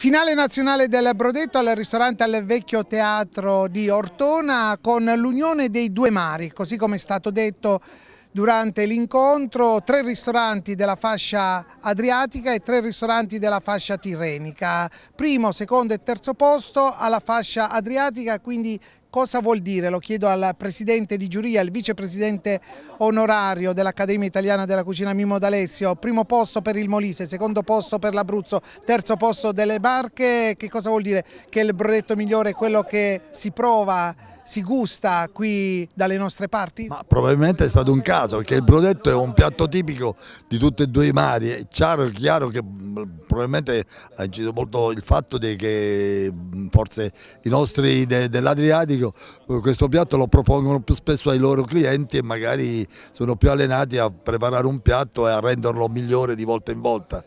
Finale nazionale del Brodetto al ristorante al vecchio teatro di Ortona con l'unione dei due mari, così come è stato detto durante l'incontro tre ristoranti della fascia adriatica e tre ristoranti della fascia tirrenica. Primo, secondo e terzo posto alla fascia adriatica, quindi cosa vuol dire? Lo chiedo al presidente di giuria, al vicepresidente onorario dell'Accademia Italiana della Cucina Mimo D'Alessio, primo posto per il Molise, secondo posto per l'Abruzzo, terzo posto delle Barche, che cosa vuol dire? Che il brevetto migliore è quello che si prova si gusta qui dalle nostre parti? Ma probabilmente è stato un caso, perché il brodetto è un piatto tipico di tutti e due i mari, è chiaro, chiaro che mm, probabilmente ha inciso molto il fatto che mm, forse i nostri de, dell'Adriatico eh, questo piatto lo propongono più spesso ai loro clienti e magari sono più allenati a preparare un piatto e a renderlo migliore di volta in volta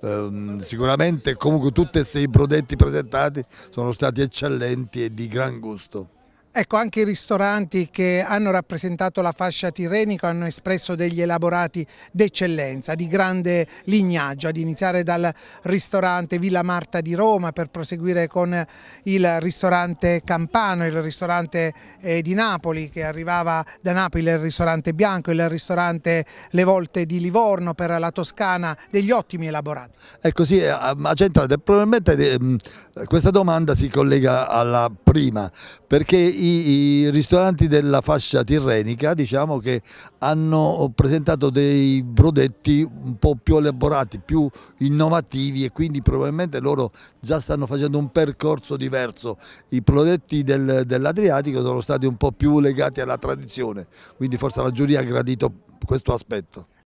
ehm, sicuramente comunque tutti e sei i brodetti presentati sono stati eccellenti e di gran gusto. Ecco, anche i ristoranti che hanno rappresentato la fascia tirrenica hanno espresso degli elaborati d'eccellenza, di grande lignaggio, ad iniziare dal ristorante Villa Marta di Roma per proseguire con il ristorante Campano, il ristorante eh, di Napoli che arrivava da Napoli, il ristorante Bianco, il ristorante Le Volte di Livorno per la Toscana, degli ottimi elaborati. È così, eh, Agentale, ah, probabilmente eh, questa domanda si collega alla prima, perché i, i, ristoranti della fascia tirrenica diciamo che hanno presentato dei prodotti un po' più elaborati, più innovativi e quindi probabilmente loro già stanno facendo un percorso diverso. I prodotti del, dell'Adriatico sono stati un po' più legati alla tradizione, quindi forse la giuria ha gradito questo aspetto.